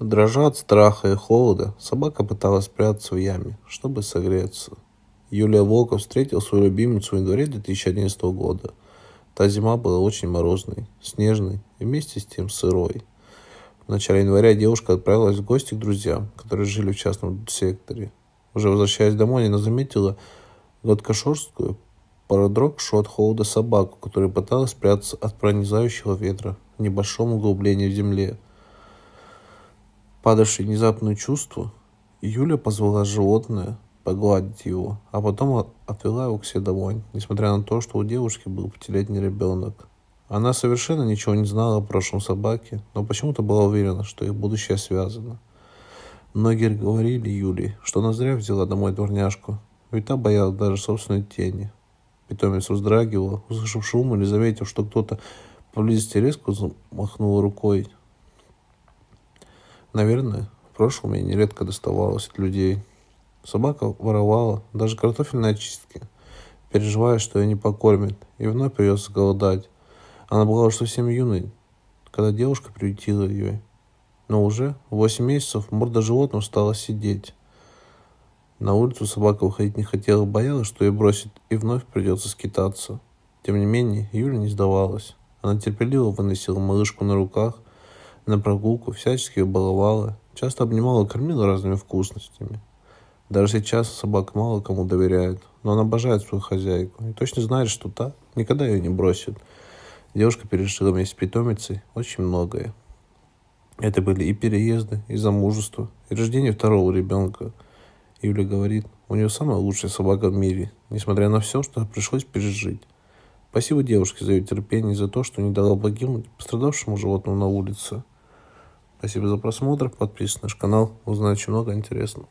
Дрожа от страха и холода, собака пыталась спрятаться в яме, чтобы согреться. Юлия Волков встретил свою любимицу в январе 2011 года. Та зима была очень морозной, снежной и вместе с тем сырой. В начале января девушка отправилась в гости к друзьям, которые жили в частном секторе. Уже возвращаясь домой, она заметила гладкошерсткую, продрогшую от холода собаку, которая пыталась спрятаться от пронизающего ветра в небольшом углублении в земле – Падавшее внезапное чувство, Юля позвала животное погладить его, а потом отвела его к себе домой, несмотря на то, что у девушки был пятилетний ребенок. Она совершенно ничего не знала о прошлом собаке, но почему-то была уверена, что их будущее связано. Многие говорили Юле, что она зря взяла домой дворняжку, ведь та боялась даже собственной тени. Питомец вздрагивал, услышав шум или заметив, что кто-то поблизости резко махнул рукой, Наверное, в прошлом я нередко доставалось от людей. Собака воровала даже картофельные очистки, переживая, что ее не покормят, и вновь придется голодать. Она была уже совсем юной, когда девушка приютила ее. Но уже в 8 месяцев морда животного стала сидеть. На улицу собака выходить не хотела, боялась, что ее бросит, и вновь придется скитаться. Тем не менее, Юля не сдавалась. Она терпеливо выносила малышку на руках, на прогулку, всячески ее баловала, часто обнимала и кормила разными вкусностями. Даже сейчас собак мало кому доверяет, но она обожает свою хозяйку и точно знает, что та никогда ее не бросит. Девушка пережила вместе с питомицей очень многое. Это были и переезды, и замужество, и рождение второго ребенка. Юля говорит, у нее самая лучшая собака в мире, несмотря на все, что пришлось пережить. Спасибо девушке за ее терпение и за то, что не дала погибнуть пострадавшему животному на улице. Спасибо за просмотр. Подписывайтесь на наш канал. Узнать много интересного.